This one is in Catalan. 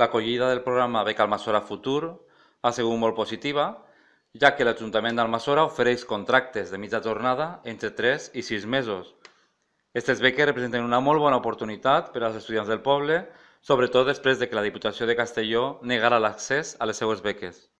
L'acollida del programa Beca Almassora Futur ha sigut molt positiva, ja que l'Ajuntament d'Almassora ofereix contractes de mitja jornada entre 3 i 6 mesos. Aquestes beques representen una molt bona oportunitat per als estudiants del poble, sobretot després de que la Diputació de Castelló negara l'accés a les seues beques.